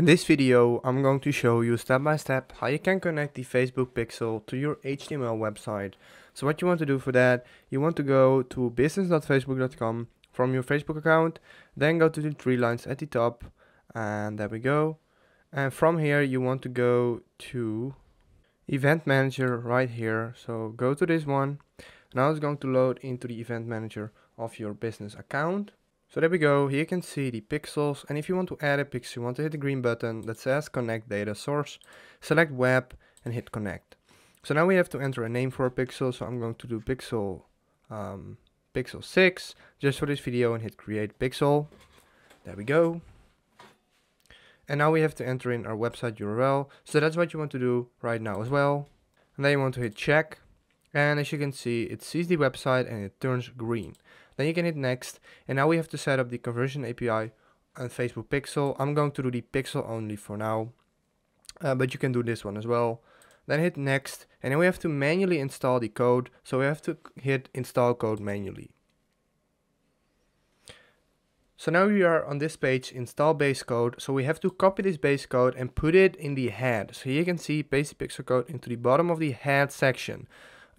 In this video I'm going to show you step by step how you can connect the Facebook pixel to your HTML website. So what you want to do for that, you want to go to business.facebook.com from your Facebook account, then go to the three lines at the top and there we go. And from here you want to go to event manager right here. So go to this one. Now it's going to load into the event manager of your business account. So there we go, here you can see the pixels and if you want to add a pixel, you want to hit the green button that says connect data source, select web and hit connect. So now we have to enter a name for a pixel, so I'm going to do pixel um, pixel 6 just for this video and hit create pixel. There we go. And now we have to enter in our website URL, so that's what you want to do right now as well. And then you want to hit check and as you can see it sees the website and it turns green. Then you can hit next. And now we have to set up the conversion API on Facebook Pixel. I'm going to do the Pixel only for now. Uh, but you can do this one as well. Then hit next. And then we have to manually install the code. So we have to hit install code manually. So now we are on this page, install base code. So we have to copy this base code and put it in the head. So here you can see paste the pixel code into the bottom of the head section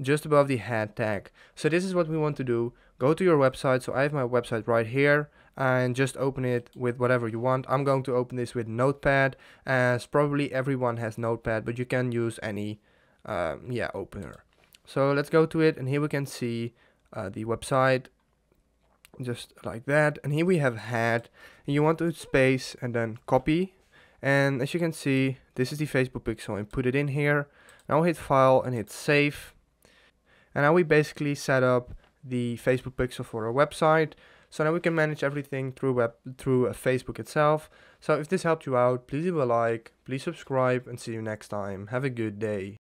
just above the head tag. So this is what we want to do. Go to your website. So I have my website right here and just open it with whatever you want. I'm going to open this with Notepad as probably everyone has Notepad, but you can use any um, yeah opener. So let's go to it and here we can see uh, the website just like that. And here we have head and you want to space and then copy. And as you can see, this is the Facebook pixel and put it in here. Now hit file and hit save. And now we basically set up the Facebook pixel for our website. So now we can manage everything through web through uh, Facebook itself. So if this helped you out, please leave a like, please subscribe and see you next time. Have a good day.